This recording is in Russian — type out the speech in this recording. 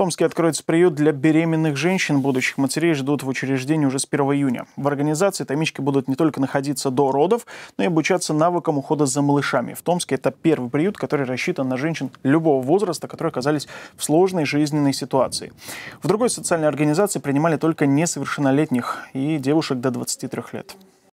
Томске откроется приют для беременных женщин. Будущих матерей ждут в учреждении уже с 1 июня. В организации томички будут не только находиться до родов, но и обучаться навыкам ухода за малышами. В Томске это первый приют, который рассчитан на женщин любого возраста, которые оказались в сложной жизненной ситуации. В другой социальной организации принимали только несовершеннолетних и девушек до 23 лет.